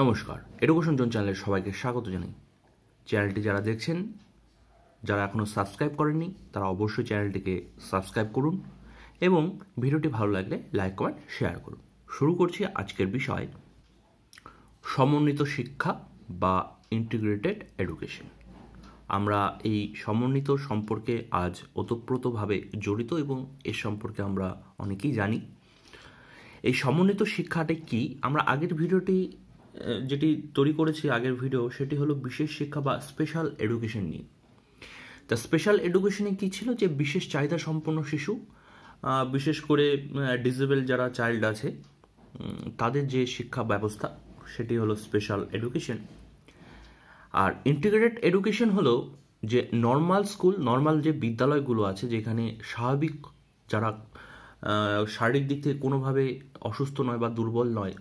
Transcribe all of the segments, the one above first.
নমস্কার education zone চ্যানেলে সবাইকে স্বাগত জানাই চ্যানেলটি যারা দেখছেন যারা এখনও সাবস্ক্রাইব করেননি তারা অবশ্যই চ্যানেলটিকে সাবস্ক্রাইব করুন এবং ভিডিওটি ভালো লাগলে লাইক কমেন্ট শেয়ার করুন শুরু করছি আজকের বিষয় সমন্বিত শিক্ষা বা ইন্টিগ্রেটেড এডুকেশন আমরা এই সমন্বিত সম্পর্কে আজ ওতপ্রোতভাবে জড়িত এবং এ সম্পর্কে আমরা অনেকেই জানি এই সমন্বিত শিক্ষাটা কি আমরা আগের ভিডিওটি যেটি তৈরি করেছি আগের ভিডিও সেটি হলো বিশেষ শিক্ষা বা স্পেশাল এডুকেশন নিয়ে তা স্পেশাল এডুকেশনে কী ছিল যে বিশেষ চাহিদা সম্পন্ন শিশু বিশেষ করে ডিজেবল যারা চাইল্ড আছে তাদের যে শিক্ষা ব্যবস্থা সেটি হলো স্পেশাল এডুকেশন আর ইন্টিগ্রেটেড এডুকেশন হলো যে নর্মাল স্কুল নর্মাল যে বিদ্যালয়গুলো আছে যেখানে স্বাভাবিক যারা শারীরিক দিক থেকে কোনোভাবে অসুস্থ নয় বা দুর্বল নয়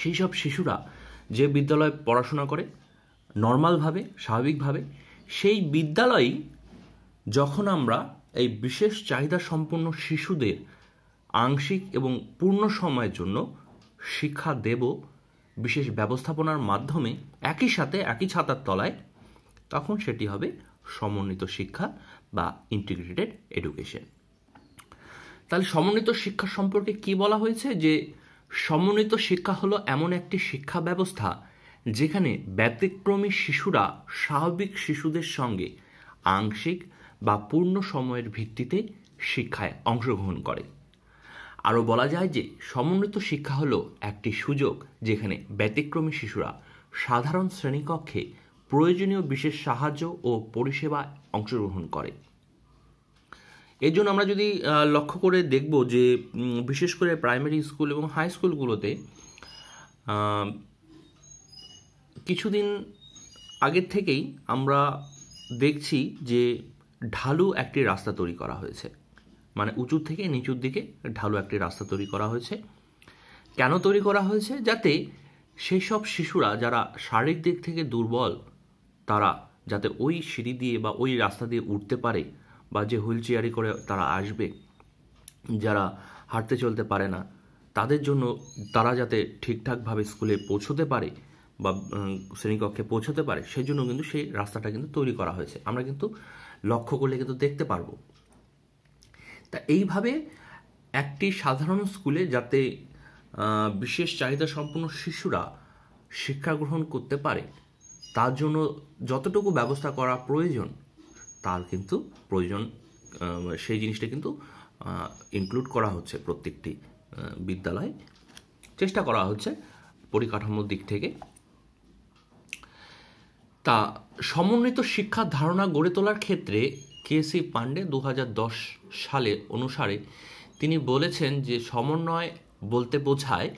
সেই সব শিশুরা যে বিদ্যালয়ে পড়াশোনা করে নর্মালভাবে স্বাভাবিকভাবে সেই বিদ্যালয়েই যখন আমরা এই বিশেষ চাহিদা সম্পন্ন শিশুদের আংশিক এবং পূর্ণ সময়ের জন্য শিক্ষা দেব বিশেষ ব্যবস্থাপনার মাধ্যমে একই সাথে একই ছাতার তলায় তখন সেটি হবে সমন্বিত শিক্ষা বা ইন্টিগ্রেটেড এডুকেশন তাহলে সমন্বিত শিক্ষা সম্পর্কে কি বলা হয়েছে যে সমন্বিত শিক্ষা হলো এমন একটি শিক্ষা ব্যবস্থা যেখানে ব্যতিক্রমী শিশুরা স্বাভাবিক শিশুদের সঙ্গে আংশিক বা পূর্ণ সময়ের ভিত্তিতে শিক্ষায় অংশগ্রহণ করে আরও বলা যায় যে সমন্বিত শিক্ষা হলো একটি সুযোগ যেখানে ব্যতিক্রমী শিশুরা সাধারণ শ্রেণীকক্ষে প্রয়োজনীয় বিশেষ সাহায্য ও পরিষেবা অংশগ্রহণ করে এর জন্য আমরা যদি লক্ষ্য করে দেখব যে বিশেষ করে প্রাইমারি স্কুল এবং হাই স্কুলগুলোতে কিছুদিন আগের থেকেই আমরা দেখছি যে ঢালু একটি রাস্তা তৈরি করা হয়েছে মানে উঁচু থেকে নিচুর দিকে ঢালু একটি রাস্তা তৈরি করা হয়েছে কেন তৈরি করা হয়েছে যাতে সেই সব শিশুরা যারা শারীরিক দিক থেকে দুর্বল তারা যাতে ওই সিঁড়ি দিয়ে বা ওই রাস্তা দিয়ে উঠতে পারে বা যে হুইল চেয়ারে করে তারা আসবে যারা হাঁটতে চলতে পারে না তাদের জন্য তারা যাতে ঠিকঠাকভাবে স্কুলে পৌঁছতে পারে বা শ্রেণীকক্ষে পৌঁছতে পারে সেই জন্য কিন্তু সেই রাস্তাটা কিন্তু তৈরি করা হয়েছে আমরা কিন্তু লক্ষ্য করলে কিন্তু দেখতে পারবো তা এইভাবে একটি সাধারণ স্কুলে যাতে বিশেষ চাহিদা সম্পন্ন শিশুরা শিক্ষা গ্রহণ করতে পারে তার জন্য যতটুকু ব্যবস্থা করা প্রয়োজন তার কিন্তু প্রয়োজন সেই জিনিসটা কিন্তু ইনক্লুড করা হচ্ছে প্রত্যেকটি বিদ্যালয়ে চেষ্টা করা হচ্ছে পরিকাঠামোর দিক থেকে তা সমন্বিত শিক্ষার ধারণা গড়ে তোলার ক্ষেত্রে কে সি পান্ডে দু সালে অনুসারে তিনি বলেছেন যে সমন্বয় বলতে বোঝায়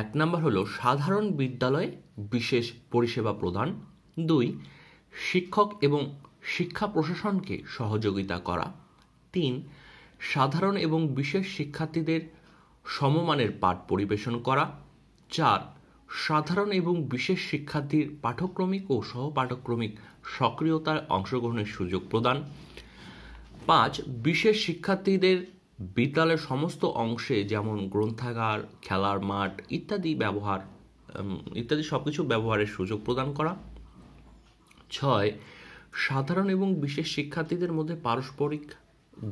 এক নম্বর হলো সাধারণ বিদ্যালয়ে বিশেষ পরিষেবা প্রদান দুই শিক্ষক এবং শিক্ষা প্রশাসনকে সহযোগিতা করা তিন সাধারণ এবং বিশেষ শিক্ষার্থীদের সমমানের পাঠ পরিবেশন করা চার সাধারণ এবং বিশেষ শিক্ষার্থীর পাঠক্রমিক ও সহপাঠক্রমিক সক্রিয়তার অংশগ্রহণের সুযোগ প্রদান পাঁচ বিশেষ শিক্ষার্থীদের বিদ্যালয়ের সমস্ত অংশে যেমন গ্রন্থাগার খেলার মাঠ ইত্যাদি ব্যবহার ইত্যাদি সব কিছু ব্যবহারের সুযোগ প্রদান করা ছয় সাধারণ এবং বিশেষ শিক্ষার্থীদের মধ্যে পারস্পরিক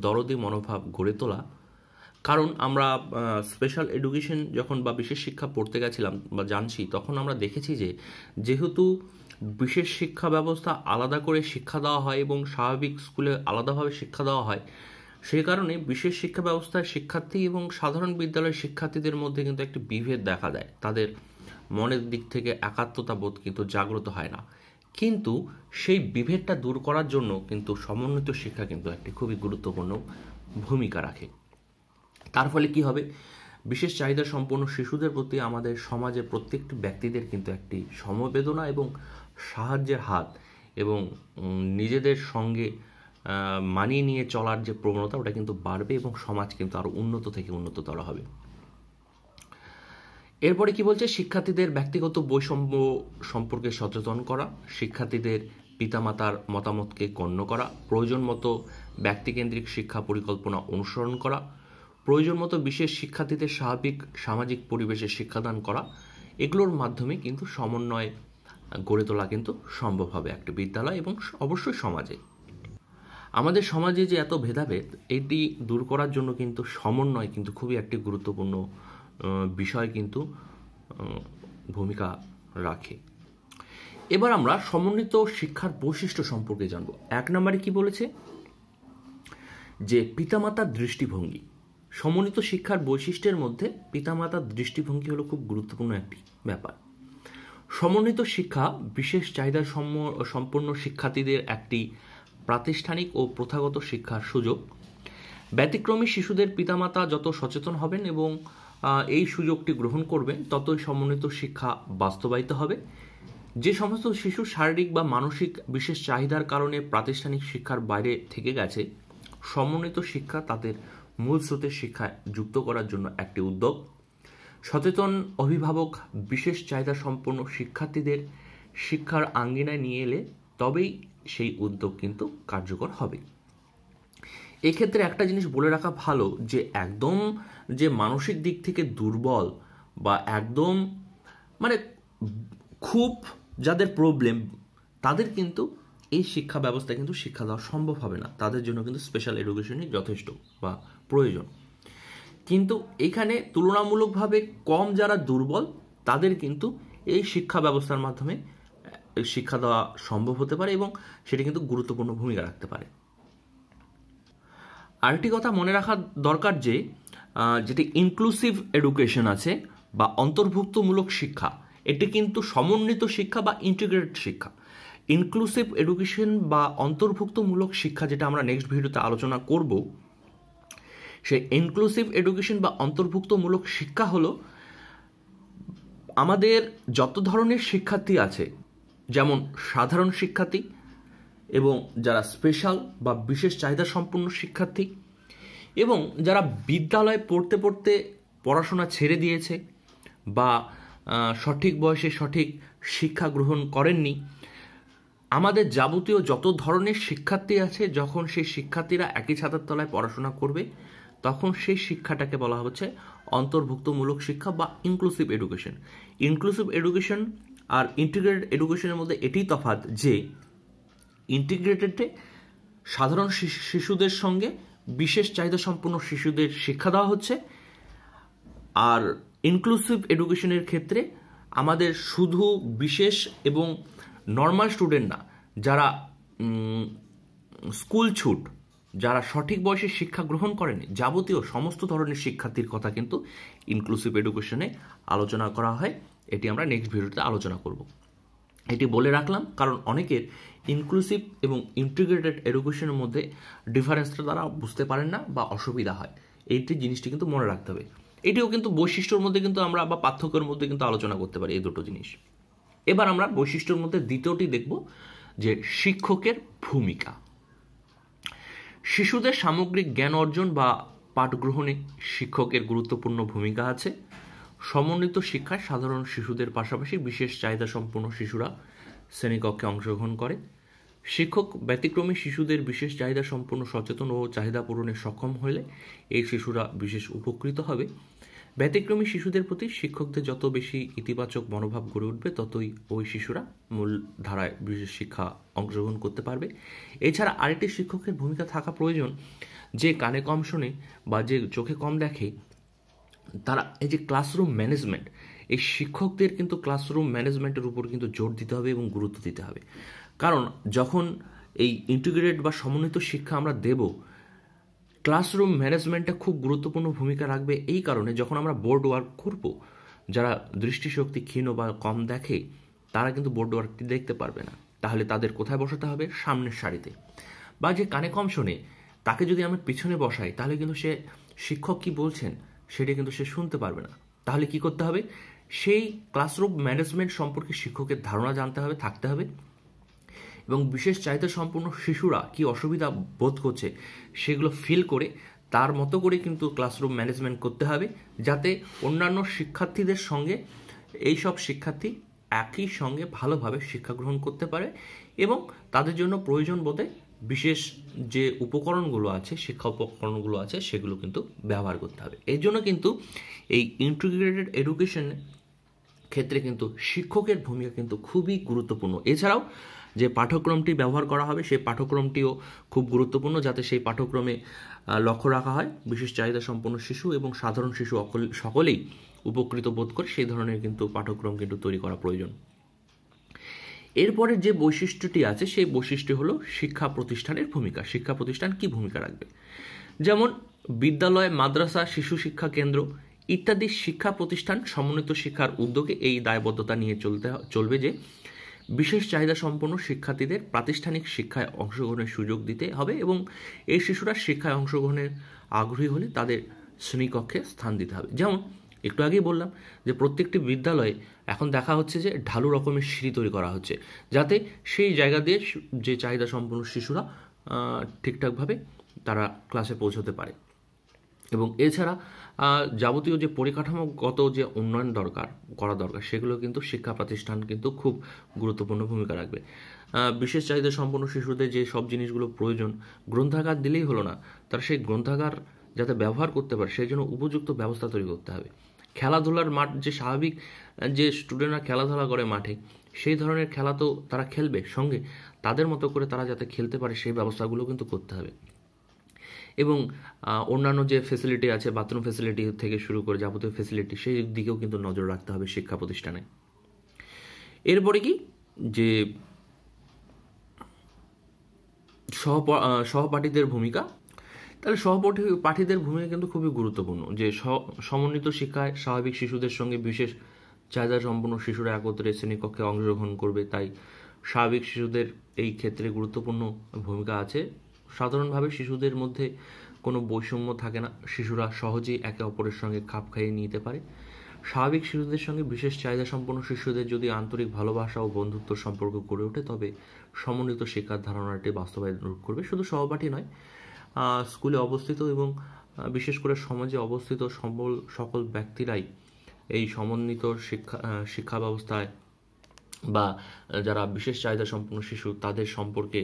দরদি মনোভাব গড়ে তোলা কারণ আমরা স্পেশাল এডুকেশন যখন বা বিশেষ শিক্ষা পড়তে গেছিলাম বা জানছি তখন আমরা দেখেছি যে যেহেতু বিশেষ শিক্ষা ব্যবস্থা আলাদা করে শিক্ষা দেওয়া হয় এবং স্বাভাবিক স্কুলে আলাদাভাবে শিক্ষা দেওয়া হয় সেই কারণে বিশেষ শিক্ষা ব্যবস্থায় শিক্ষার্থী এবং সাধারণ বিদ্যালয়ের শিক্ষার্থীদের মধ্যে কিন্তু একটি বিভেদ দেখা দেয় তাদের মনের দিক থেকে একাত্মতা বোধ কিন্তু জাগ্রত হয় না কিন্তু সেই বিভেদটা দূর করার জন্য কিন্তু সমন্বিত শিক্ষা কিন্তু একটি খুবই গুরুত্বপূর্ণ ভূমিকা রাখে তার ফলে কি হবে বিশেষ চাহিদা সম্পন্ন শিশুদের প্রতি আমাদের সমাজের প্রত্যেকটি ব্যক্তিদের কিন্তু একটি সমবেদনা এবং সাহায্যের হাত এবং নিজেদের সঙ্গে মানিয়ে নিয়ে চলার যে প্রবণতা ওটা কিন্তু বাড়বে এবং সমাজ কিন্তু আরও উন্নত থেকে উন্নততর হবে এরপরে কি বলছে শিক্ষার্থীদের ব্যক্তিগত বৈষম্য সম্পর্কে সচেতন করা শিক্ষার্থীদের পিতামাতার মতামতকে গণ্য করা প্রয়োজন মতো ব্যক্তিকেন্দ্রিক শিক্ষা পরিকল্পনা অনুসরণ করা প্রয়োজন মতো বিশেষ শিক্ষার্থীদের স্বাভাবিক সামাজিক পরিবেশে শিক্ষাদান করা এগুলোর মাধ্যমে কিন্তু সমন্বয় গড়ে তোলা কিন্তু সম্ভব হবে একটি বিদ্যালয় এবং অবশ্যই সমাজে আমাদের সমাজে যে এত ভেদাভেদ এটি দূর করার জন্য কিন্তু সমন্বয় কিন্তু খুবই একটি গুরুত্বপূর্ণ বিষয় কিন্তু ভূমিকা রাখে এবার আমরা সমন্বিত শিক্ষার বৈশিষ্ট্য সম্পর্কে জানব এক নম্বরে কি বলেছে যে পিতামাতার দৃষ্টিভঙ্গি সমন্বিত শিক্ষার বৈশিষ্ট্যের মধ্যে পিতামাতার দৃষ্টিভঙ্গি হলো খুব গুরুত্বপূর্ণ একটি ব্যাপার সমন্বিত শিক্ষা বিশেষ চাহিদা সম্পন্ন শিক্ষার্থীদের একটি প্রাতিষ্ঠানিক ও প্রথাগত শিক্ষার সুযোগ ব্যতিক্রমী শিশুদের পিতামাতা যত সচেতন হবেন এবং এই সুযোগটি গ্রহণ করবেন ততই সমন্বিত শিক্ষা বাস্তবায়িত হবে যে সমস্ত শিশু শারীরিক বা মানসিক বিশেষ চাহিদার কারণে প্রাতিষ্ঠানিক শিক্ষার বাইরে থেকে গেছে সমন্বিত শিক্ষা তাদের মূল স্রোতের শিক্ষায় যুক্ত করার জন্য একটি উদ্যোগ সচেতন অভিভাবক বিশেষ চাহিদা সম্পন্ন শিক্ষার্থীদের শিক্ষার আঙ্গিনায় নিয়ে এলে তবেই সেই উদ্যোগ কিন্তু কার্যকর হবে এক্ষেত্রে একটা জিনিস বলে রাখা ভালো যে একদম যে মানসিক দিক থেকে দুর্বল বা একদম মানে খুব যাদের প্রবলেম তাদের কিন্তু এই শিক্ষা ব্যবস্থা কিন্তু শিক্ষা দেওয়া সম্ভব হবে না তাদের জন্য কিন্তু স্পেশাল এডুকেশনই যথেষ্ট বা প্রয়োজন কিন্তু এখানে তুলনামূলকভাবে কম যারা দুর্বল তাদের কিন্তু এই শিক্ষা ব্যবস্থার মাধ্যমে শিক্ষা দেওয়া সম্ভব হতে পারে এবং সেটি কিন্তু গুরুত্বপূর্ণ ভূমিকা রাখতে পারে আরেকটি কথা মনে রাখা দরকার যে যেটি ইনক্লুসিভ এডুকেশন আছে বা অন্তর্ভুক্তমূলক শিক্ষা এটি কিন্তু সমন্বিত শিক্ষা বা ইন্টিগ্রেটেড শিক্ষা ইনক্লুসিভ এডুকেশন বা অন্তর্ভুক্তমূলক শিক্ষা যেটা আমরা নেক্সট ভিডিওতে আলোচনা করব সে ইনক্লুসিভ এডুকেশন বা অন্তর্ভুক্তমূলক শিক্ষা হলো আমাদের যত ধরনের শিক্ষার্থী আছে যেমন সাধারণ শিক্ষার্থী এবং যারা স্পেশাল বা বিশেষ চাহিদা সম্পন্ন শিক্ষার্থী এবং যারা বিদ্যালয়ে পড়তে পড়তে পড়াশোনা ছেড়ে দিয়েছে বা সঠিক বয়সে সঠিক শিক্ষা গ্রহণ করেননি আমাদের যাবতীয় যত ধরনের শিক্ষার্থী আছে যখন সেই শিক্ষার্থীরা একই ছাতার তলায় পড়াশোনা করবে তখন সেই শিক্ষাটাকে বলা হচ্ছে অন্তর্ভুক্তমূলক শিক্ষা বা ইনক্লুসিভ এডুকেশন ইনক্লুসিভ এডুকেশন আর ইন্টিগ্রেটেড এডুকেশনের মধ্যে এটি তফাৎ যে ইন্টিগ্রেটেডে সাধারণ শিশুদের সঙ্গে বিশেষ চাহিদা সম্পন্ন শিশুদের শিক্ষা দেওয়া হচ্ছে আর ইনক্লুসিভ এডুকেশনের ক্ষেত্রে আমাদের শুধু বিশেষ এবং নর্মাল স্টুডেন্ট না যারা স্কুল ছুট যারা সঠিক বয়সে শিক্ষা গ্রহণ করেনি যাবতীয় সমস্ত ধরনের শিক্ষার্থীর কথা কিন্তু ইনক্লুসিভ এডুকেশনে আলোচনা করা হয় এটি আমরা নেক্সট ভিডিওতে আলোচনা করবো এটি বলে রাখলাম কারণ অনেকের ইনক্লুসিভ এবং ইন্টিগ্রেটেড এডুকেশনের মধ্যে ডিফারেন্সটা তারা বুঝতে পারেন না বা অসুবিধা হয় এইটি জিনিসটি কিন্তু মনে রাখতে হবে এটিও কিন্তু বৈশিষ্ট্যর মধ্যে কিন্তু আমরা বা পার্থক্যের মধ্যে কিন্তু আলোচনা করতে পারি এই দুটো জিনিস এবার আমরা বৈশিষ্ট্যর মধ্যে দ্বিতীয়টি দেখব যে শিক্ষকের ভূমিকা শিশুদের সামগ্রিক জ্ঞান অর্জন বা পাঠ গ্রহণে শিক্ষকের গুরুত্বপূর্ণ ভূমিকা আছে সমন্বিত শিক্ষায় সাধারণ শিশুদের পাশাপাশি বিশেষ চাহিদা সম্পন্ন শিশুরা শ্রেণীকক্ষে অংশগ্রহণ করে শিক্ষক ব্যতিক্রমী শিশুদের বিশেষ চাহিদা সম্পন্ন সচেতন ও চাহিদা পূরণে সক্ষম হলে এই শিশুরা বিশেষ উপকৃত হবে ব্যতিক্রমী শিশুদের প্রতি শিক্ষকদের যত বেশি ইতিবাচক মনোভাব গড়ে উঠবে ততই ওই শিশুরা মূল ধারায় বিশেষ শিক্ষা অংশগ্রহণ করতে পারবে এছাড়া আরেকটি শিক্ষকের ভূমিকা থাকা প্রয়োজন যে কানে কম শোনে বা যে চোখে কম দেখে তারা এই যে ক্লাসরুম ম্যানেজমেন্ট এই শিক্ষকদের কিন্তু ক্লাসরুম ম্যানেজমেন্টের উপর কিন্তু জোর দিতে হবে এবং গুরুত্ব দিতে হবে কারণ যখন এই ইন্টিগ্রেটেড বা সমন্বিত শিক্ষা আমরা দেব ক্লাসরুম ম্যানেজমেন্টটা খুব গুরুত্বপূর্ণ ভূমিকা রাখবে এই কারণে যখন আমরা বোর্ড ওয়ার্ক করব যারা দৃষ্টিশক্তি ক্ষীণ বা কম দেখে তারা কিন্তু বোর্ড ওয়ার্কটি দেখতে পারবে না তাহলে তাদের কোথায় বসাতে হবে সামনের সারিতে বা যে কানে কম শোনে তাকে যদি আমরা পিছনে বসাই তাহলে কিন্তু সে শিক্ষক কি বলছেন সেটি কিন্তু সে শুনতে পারবে না তাহলে কি করতে হবে সেই ক্লাসরুম ম্যানেজমেন্ট সম্পর্কে শিক্ষকের ধারণা জানতে হবে থাকতে হবে এবং বিশেষ চাহিদা সম্পন্ন শিশুরা কি অসুবিধা বোধ করছে সেগুলো ফিল করে তার মতো করে কিন্তু ক্লাসরুম ম্যানেজমেন্ট করতে হবে যাতে অন্যান্য শিক্ষার্থীদের সঙ্গে এই সব শিক্ষার্থী একই সঙ্গে ভালোভাবে শিক্ষা গ্রহণ করতে পারে এবং তাদের জন্য প্রয়োজন বোধে বিশেষ যে উপকরণগুলো আছে শিক্ষা উপকরণগুলো আছে সেগুলো কিন্তু ব্যবহার করতে হবে এর জন্য কিন্তু এই ইন্টিগ্রেটেড এডুকেশন ক্ষেত্রে কিন্তু শিক্ষকের ভূমিকা কিন্তু খুবই গুরুত্বপূর্ণ এছাড়াও যে পাঠ্যক্রমটি ব্যবহার করা হবে সেই পাঠ্যক্রমটিও খুব গুরুত্বপূর্ণ যাতে সেই পাঠ্যক্রমে লক্ষ্য রাখা হয় বিশেষ চাহিদা সম্পন্ন শিশু এবং সাধারণ শিশু সকলেই উপকৃত বোধ করে সেই ধরনের কিন্তু পাঠ্যক্রম কিন্তু তৈরি করা প্রয়োজন এরপরে যে বৈশিষ্ট্যটি আছে সেই বৈশিষ্ট্য হলো শিক্ষা প্রতিষ্ঠানের ভূমিকা শিক্ষা প্রতিষ্ঠান কি ভূমিকা রাখবে যেমন বিদ্যালয় মাদ্রাসা শিশু শিক্ষা কেন্দ্র ইত্যাদি শিক্ষা প্রতিষ্ঠান সমন্বিত শিক্ষার উদ্যোগে এই দায়বদ্ধতা নিয়ে চলতে চলবে যে বিশেষ চাহিদা সম্পন্ন শিক্ষার্থীদের প্রাতিষ্ঠানিক শিক্ষায় অংশগ্রহণের সুযোগ দিতে হবে এবং এই শিশুরা শিক্ষায় অংশগ্রহণের আগ্রহী হলে তাদের শ্রেণীকক্ষে স্থান দিতে হবে যেমন একটু আগেই বললাম যে প্রত্যেকটি বিদ্যালয়ে এখন দেখা হচ্ছে যে ঢালু রকমের সিঁড়ি তৈরি করা হচ্ছে যাতে সেই জায়গা দিয়ে যে চাহিদা সম্পন্ন শিশুরা ঠিকঠাকভাবে তারা ক্লাসে পৌঁছতে পারে এবং এছাড়া যাবতীয় যে পরিকাঠামোগত যে উন্নয়ন দরকার করা দরকার সেগুলো কিন্তু শিক্ষা প্রতিষ্ঠান কিন্তু খুব গুরুত্বপূর্ণ ভূমিকা রাখবে বিশেষ চাহিদা সম্পন্ন শিশুদের যে সব জিনিসগুলো প্রয়োজন গ্রন্থাগার দিলেই হলো না তারা সেই গ্রন্থাগার যাতে ব্যবহার করতে পারে সেই জন্য উপযুক্ত ব্যবস্থা তৈরি করতে হবে খেলাধুলার মাঠ যে স্বাভাবিক যে স্টুডেন্টরা খেলাধুলা করে মাঠে সেই ধরনের খেলা তো তারা খেলবে সঙ্গে তাদের মতো করে তারা যাতে খেলতে পারে সেই ব্যবস্থাগুলো কিন্তু করতে হবে এবং অন্যান্য যে ফেসিলিটি আছে বাথরুম ফেসিলিটি থেকে শুরু করে যাবতীয় ফেসিলিটি সেই দিকেও কিন্তু নজর রাখতে হবে শিক্ষা প্রতিষ্ঠানে এরপরে কি যে সহপাঠীদের ভূমিকা তাহলে সহপাঠী পাঠীদের ভূমিকা কিন্তু খুবই গুরুত্বপূর্ণ যে সমন্বিত শিক্ষায় স্বাভাবিক শিশুদের সঙ্গে বিশেষ চাহিদা সম্পন্ন শিশুরা একত্রে শ্রেণীকক্ষে অংশগ্রহণ করবে তাই স্বাভাবিক শিশুদের এই ক্ষেত্রে গুরুত্বপূর্ণ ভূমিকা আছে সাধারণভাবে শিশুদের মধ্যে কোনো বৈষম্য থাকে না শিশুরা সহজেই একে অপরের সঙ্গে খাপ খাইয়ে নিতে পারে স্বাভাবিক শিশুদের সঙ্গে বিশেষ চাহিদা সম্পন্ন শিশুদের যদি আন্তরিক ভালোবাসা ও বন্ধুত্ব সম্পর্ক গড়ে ওঠে তবে সমন্বিত শিক্ষার ধারণাটি বাস্তবায়ন করবে শুধু সহপাঠী নয় স্কুলে অবস্থিত এবং বিশেষ করে সমাজে অবস্থিত সম্বল সকল ব্যক্তিরাই এই সমন্বিত শিক্ষা শিক্ষা ব্যবস্থায় বা যারা বিশেষ চাহিদা সম্পন্ন শিশু তাদের সম্পর্কে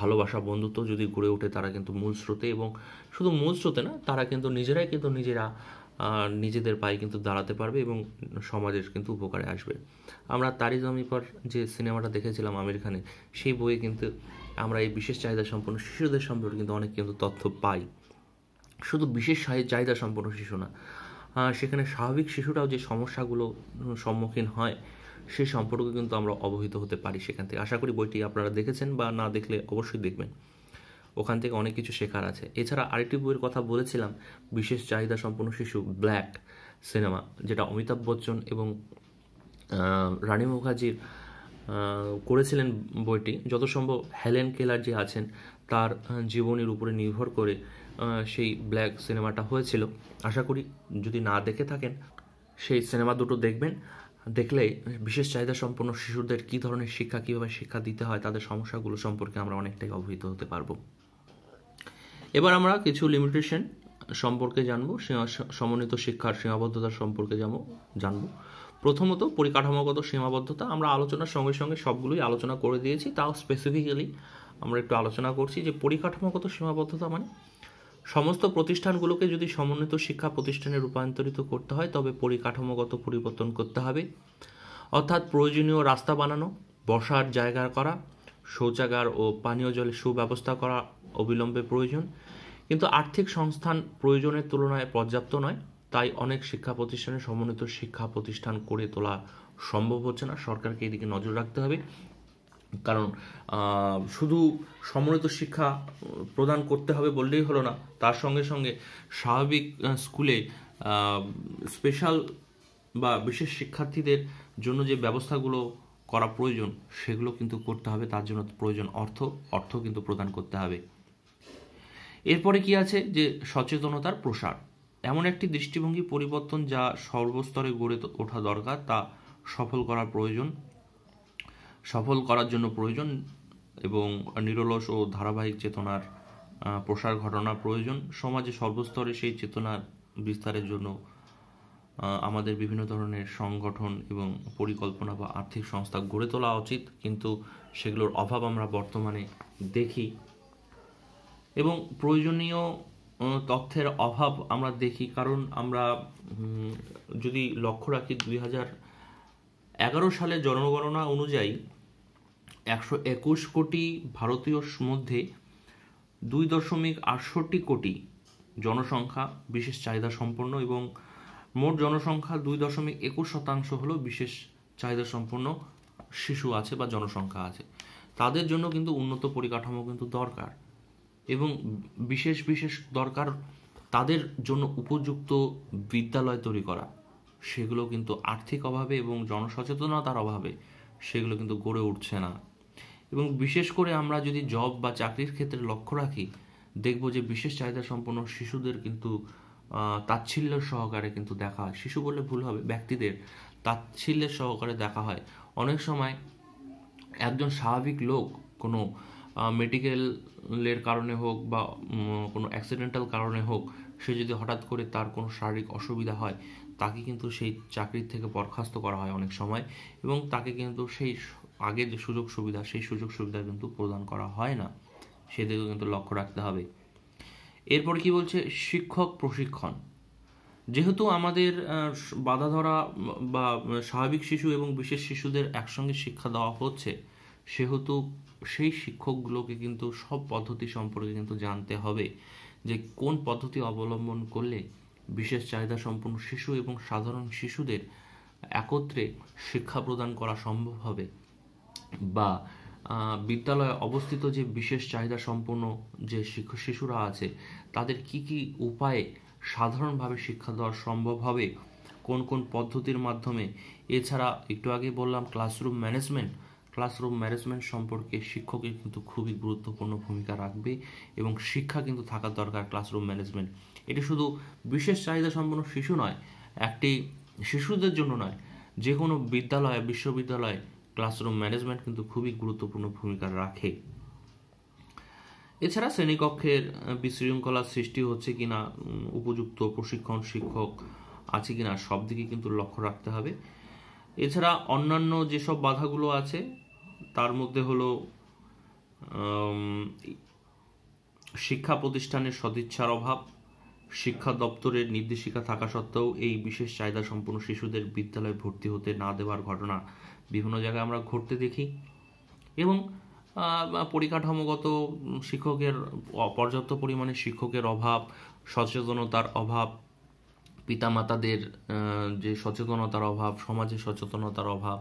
ভালোবাসা বন্ধুত্ব যদি গড়ে ওঠে তারা কিন্তু মূল স্রোতে এবং শুধু মূল স্রোতে না তারা কিন্তু নিজেরাই কিন্তু নিজেরা নিজেদের পায়ে কিন্তু দাঁড়াতে পারবে এবং সমাজের কিন্তু উপকারে আসবে আমরা তারি যে সিনেমাটা দেখেছিলাম আমির খানে সেই বইয়ে কিন্তু আমরা এই বিশেষ চাহিদা সম্পন্ন শিশুদের সম্পর্কে কিন্তু অনেক কিন্তু তথ্য পাই শুধু বিশেষ চাহিদা সম্পন্ন শিশু না সেখানে স্বাভাবিক শিশুরাও যে সমস্যাগুলো সম্মুখীন হয় সে সম্পর্কে কিন্তু আমরা অবহিত হতে পারি সেখান থেকে আশা করি বইটি আপনারা দেখেছেন বা না দেখলে অবশ্যই দেখবেন ওখান থেকে অনেক কিছু শেখার আছে এছাড়া আরেকটি বইয়ের কথা বলেছিলাম বিশেষ চাহিদা সম্পন্ন শিশু ব্ল্যাক সিনেমা যেটা অমিতাভ বচ্চন এবং রানী মুখার্জির করেছিলেন বইটি যত সম্ভব হেলেন কেলার যে আছেন তার জীবনের উপরে নির্ভর করে সেই ব্ল্যাক সিনেমাটা হয়েছিল আশা করি যদি না দেখে থাকেন সেই সিনেমা দুটো দেখবেন দেখলে বিশেষ চাহিদা সম্পন্ন শিশুদের কী ধরনের শিক্ষা কীভাবে শিক্ষা দিতে হয় তাদের সমস্যাগুলো সম্পর্কে আমরা অনেকটাই অবহিত হতে পারবো এবার আমরা কিছু লিমিটেশন সম্পর্কে জানবো সমন্বিত শিক্ষার সীমাবদ্ধতা সম্পর্কে জানবো জানবো প্রথমত পরিকাঠামোগত সীমাবদ্ধতা আমরা আলোচনার সঙ্গে সঙ্গে সবগুলোই আলোচনা করে দিয়েছি তাও স্পেসিফিক্যালি আমরা একটু আলোচনা করছি যে পরিকাঠামোগত সীমাবদ্ধতা মানে সমস্ত প্রতিষ্ঠানগুলোকে যদি সমন্বিত শিক্ষা প্রতিষ্ঠানে রূপান্তরিত করতে হয় তবে পরিকাঠামোগত পরিবর্তন করতে হবে অর্থাৎ প্রয়োজনীয় রাস্তা বানানো বসার জায়গা করা শৌচাগার ও পানীয় জলের সুব্যবস্থা করা অবিলম্বে প্রয়োজন কিন্তু আর্থিক সংস্থান প্রয়োজনের তুলনায় পর্যাপ্ত নয় তাই অনেক শিক্ষা প্রতিষ্ঠানে সমন্বিত শিক্ষা প্রতিষ্ঠান করে তোলা সম্ভব হচ্ছে না সরকারকে এদিকে নজর রাখতে হবে কারণ শুধু সমন্বিত শিক্ষা প্রদান করতে হবে বললেই হলো না তার সঙ্গে সঙ্গে স্বাভাবিক স্কুলে স্পেশাল বা বিশেষ শিক্ষার্থীদের জন্য যে ব্যবস্থাগুলো করা প্রয়োজন সেগুলো কিন্তু করতে হবে তার জন্য প্রয়োজন অর্থ অর্থ কিন্তু প্রদান করতে হবে এরপরে কি আছে যে সচেতনতার প্রসার এমন একটি দৃষ্টিভঙ্গি পরিবর্তন যা সর্বস্তরে গড়ে ওঠা দরকার তা সফল করা প্রয়োজন সফল করার জন্য প্রয়োজন এবং নিরলস ও ধারাবাহিক চেতনার প্রসার ঘটনা প্রয়োজন সমাজে সর্বস্তরে সেই চেতনার বিস্তারের জন্য আমাদের বিভিন্ন ধরনের সংগঠন এবং পরিকল্পনা বা আর্থিক সংস্থা গড়ে তোলা উচিত কিন্তু সেগুলোর অভাব আমরা বর্তমানে দেখি এবং প্রয়োজনীয় তথ্যের অভাব আমরা দেখি কারণ আমরা যদি লক্ষ্য রাখি দুই হাজার এগারো সালে জনগণনা অনুযায়ী একশো একুশ কোটি ভারতীয় মধ্যে দুই দশমিক আটষট্টি কোটি জনসংখ্যা বিশেষ চাহিদা সম্পন্ন এবং মোট জনসংখ্যা দুই দশমিক একুশ শতাংশ হলো বিশেষ চাহিদা সম্পন্ন শিশু আছে বা জনসংখ্যা আছে তাদের জন্য কিন্তু উন্নত পরিকাঠামো কিন্তু দরকার এবং বিশেষ বিশেষ দরকার তাদের জন্য উপযুক্ত বিদ্যালয় তৈরি করা সেগুলো কিন্তু আর্থিক অভাবে এবং জনসচেতনতার অভাবে সেগুলো কিন্তু গড়ে উঠছে না এবং বিশেষ করে আমরা যদি জব বা চাকরির ক্ষেত্রে লক্ষ্য রাখি দেখব যে বিশেষ চাহিদা সম্পন্ন শিশুদের কিন্তু তাচ্ছিল্য সহকারে কিন্তু দেখা হয় শিশু বললে ভুল হবে ব্যক্তিদের তাচ্ছিল্যের সহকারে দেখা হয় অনেক সময় একজন স্বাভাবিক লোক কোনো মেডিকেলের কারণে হোক বা কোনো অ্যাক্সিডেন্টাল কারণে হোক সে যদি হঠাৎ করে তার কোনো শারীরিক অসুবিধা হয় তাকে কিন্তু সেই চাকরির থেকে বরখাস্ত করা হয় অনেক সময় এবং তাকে কিন্তু সেই আগের যে সুযোগ সুবিধা সেই সুযোগ সুবিধা কিন্তু প্রদান করা হয় না সেদিকেও কিন্তু লক্ষ্য রাখতে হবে এরপর কি বলছে শিক্ষক প্রশিক্ষণ যেহেতু আমাদের বাধা ধরা বা স্বাভাবিক শিশু এবং বিশেষ শিশুদের একসঙ্গে শিক্ষা দেওয়া হচ্ছে সেহেতু সেই শিক্ষকগুলোকে কিন্তু সব পদ্ধতি সম্পর্কে কিন্তু জানতে হবে যে কোন পদ্ধতি অবলম্বন করলে বিশেষ চাহিদা সম্পন্ন শিশু এবং সাধারণ শিশুদের একত্রে শিক্ষা প্রদান করা সম্ভব হবে বা বিদ্যালয়ে অবস্থিত যে বিশেষ চাহিদা সম্পন্ন যে শিশুরা আছে তাদের কি কি উপায়ে সাধারণভাবে শিক্ষা দেওয়া সম্ভব হবে কোন কোন পদ্ধতির মাধ্যমে এছাড়া একটু আগে বললাম ক্লাসরুম ম্যানেজমেন্ট ক্লাসরুম ম্যানেজমেন্ট সম্পর্কে শিক্ষকের কিন্তু খুবই গুরুত্বপূর্ণ ভূমিকা রাখবে এবং শিক্ষা কিন্তু থাকা দরকার ক্লাসরুম ম্যানেজমেন্ট এটি শুধু বিশেষ চাহিদা সম্পন্ন শিশু নয় একটি শিশুদের জন্য নয় যে কোনো বিদ্যালয় বিশ্ববিদ্যালয় ক্লাসরুম ম্যানেজমেন্ট কিন্তু খুবই গুরুত্বপূর্ণ ভূমিকা রাখে এছাড়া শ্রেণীকক্ষের বিশৃঙ্খলা সৃষ্টি হচ্ছে কিনা উপযুক্ত প্রশিক্ষণ শিক্ষক আছে কিনা সব দিকে কিন্তু লক্ষ্য রাখতে হবে এছাড়া অন্যান্য যেসব বাধাগুলো আছে তার মধ্যে হলো শিক্ষা প্রতিষ্ঠানের সদিচ্ছার অভাব শিক্ষা দপ্তরের নির্দেশিকা থাকা সত্ত্বেও এই বিশেষ চাহিদা সম্পন্ন শিশুদের বিদ্যালয়ে ভর্তি হতে না দেওয়ার ঘটনা বিভিন্ন জায়গায় আমরা ঘটতে দেখি এবং পরিকাঠামোগত শিক্ষকের পর্যাপ্ত পরিমাণে শিক্ষকের অভাব সচেতনতার অভাব পিতামাতাদের যে সচেতনতার অভাব সমাজে সচেতনতার অভাব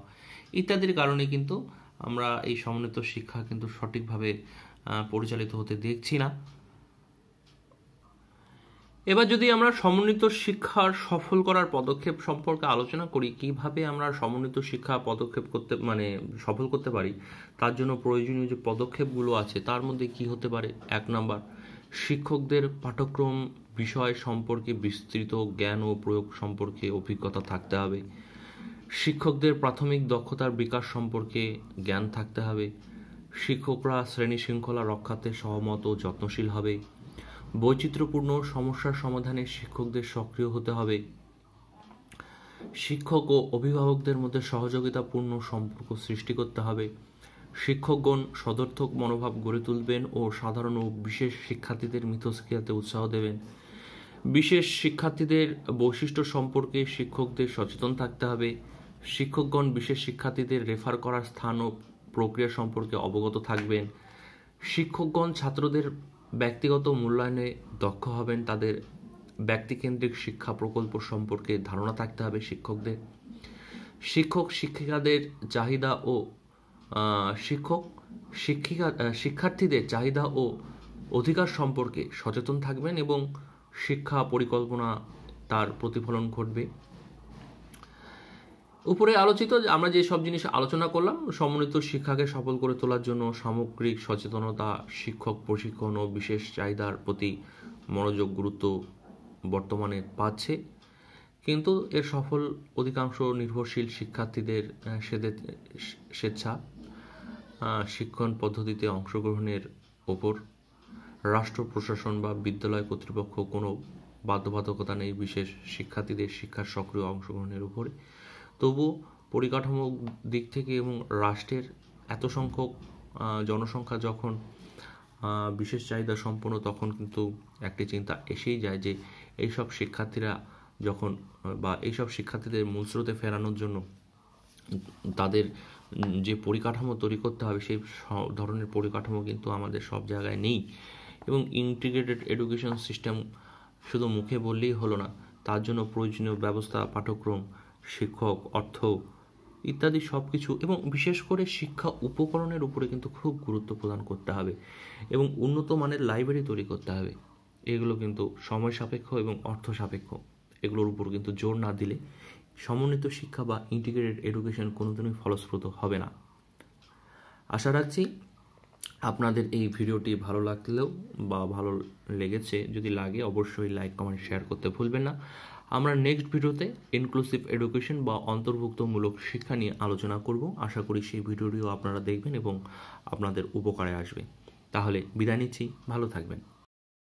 ইত্যাদির কারণে কিন্তু আমরা এই সমন্বিত শিক্ষা কিন্তু সঠিকভাবে পরিচালিত হতে দেখছি না এবার যদি আমরা সমন্বিত শিক্ষার সফল করার পদক্ষেপ সম্পর্কে আলোচনা করি কিভাবে আমরা সমন্বিত শিক্ষা পদক্ষেপ করতে মানে সফল করতে পারি তার জন্য প্রয়োজনীয় যে পদক্ষেপগুলো আছে তার মধ্যে কি হতে পারে এক নাম্বার শিক্ষকদের পাঠ্যক্রম বিষয় সম্পর্কে বিস্তৃত জ্ঞান ও প্রয়োগ সম্পর্কে অভিজ্ঞতা থাকতে হবে শিক্ষকদের প্রাথমিক দক্ষতার বিকাশ সম্পর্কে জ্ঞান থাকতে হবে শিক্ষকরা শ্রেণী শৃঙ্খলা রক্ষাতে সহমত ও যত্নশীল হবে বৈচিত্র্যপূর্ণ সমস্যার সমাধানে শিক্ষকদের সক্রিয় হতে হবে শিক্ষক ও অভিভাবকদের মধ্যে সহযোগিতাপূর্ণ সম্পর্ক সৃষ্টি করতে হবে শিক্ষকগণ সদর্থক মনোভাব গড়ে তুলবেন ও সাধারণ ও বিশেষ শিক্ষার্থীদের মিথস্ক্রিয়াতে উৎসাহ দেবেন বিশেষ শিক্ষার্থীদের বৈশিষ্ট্য সম্পর্কে শিক্ষকদের সচেতন থাকতে হবে শিক্ষকগণ বিশেষ শিক্ষার্থীদের রেফার করার স্থান ও প্রক্রিয়া সম্পর্কে অবগত থাকবেন শিক্ষকগণ ছাত্রদের ব্যক্তিগত মূল্যায়নে দক্ষ হবেন তাদের ব্যক্তিকেন্দ্রিক শিক্ষা প্রকল্প সম্পর্কে ধারণা থাকতে হবে শিক্ষকদের শিক্ষক শিক্ষিকাদের চাহিদা ও শিক্ষক শিক্ষিকা শিক্ষার্থীদের চাহিদা ও অধিকার সম্পর্কে সচেতন থাকবেন এবং শিক্ষা পরিকল্পনা তার প্রতিফলন ঘটবে উপরে আলোচিত আমরা যে সব জিনিস আলোচনা করলাম সমন্বিত শিক্ষাকে সফল করে তোলার জন্য সামগ্রিক সচেতনতা শিক্ষক প্রশিক্ষণ ও বিশেষ চাহিদার প্রতি মনোযোগ গুরুত্ব বর্তমানে পাচ্ছে কিন্তু এর সফল অধিকাংশ নির্ভরশীল শিক্ষার্থীদের স্বেচ্ছা শিক্ষণ পদ্ধতিতে অংশগ্রহণের ওপর রাষ্ট্র প্রশাসন বা বিদ্যালয় কর্তৃপক্ষ কোনো বাধ্যবাধকতা নেই বিশেষ শিক্ষার্থীদের শিক্ষার সক্রিয় অংশগ্রহণের উপরে তবু পরিকাঠামো দিক থেকে এবং রাষ্ট্রের এত সংখ্যক জনসংখ্যা যখন বিশেষ চাহিদা সম্পন্ন তখন কিন্তু একটি চিন্তা এসেই যায় যে এইসব শিক্ষার্থীরা যখন বা এইসব শিক্ষার্থীদের মূলস্রোতে ফেরানোর জন্য তাদের যে পরিকাঠামো তৈরি করতে হবে সেই ধরনের পরিকাঠামো কিন্তু আমাদের সব জায়গায় নেই এবং ইন্টিগ্রেটেড এডুকেশন সিস্টেম শুধু মুখে বললেই হলো না তার জন্য প্রয়োজনীয় ব্যবস্থা পাঠ্যক্রম শিক্ষক অর্থ ইত্যাদি সব কিছু এবং বিশেষ করে শিক্ষা উপকরণের উপরে কিন্তু খুব গুরুত্ব প্রদান করতে হবে এবং উন্নত মানের লাইব্রেরি তৈরি করতে হবে এগুলো কিন্তু সময় সাপেক্ষ এবং অর্থ সাপেক্ষ এগুলোর উপর কিন্তু জোর না দিলে সমন্বিত শিক্ষা বা ইন্টিগ্রেটেড এডুকেশন কোনোদিনই ফলপ্রদ হবে না আশা রাখছি আপনাদের এই ভিডিওটি ভালো লাগলেও বা ভালো লেগেছে যদি লাগে অবশ্যই লাইক কমেন্ট শেয়ার করতে ভুলবেন না আমরা নেক্সট ভিডিওতে ইনক্লুসিভ এডুকেশন বা অন্তর্ভুক্তমূলক শিক্ষা নিয়ে আলোচনা করব আশা করি সেই ভিডিওটিও আপনারা দেখবেন এবং আপনাদের উপকারে আসবে তাহলে বিদায় নিচ্ছি ভালো থাকবেন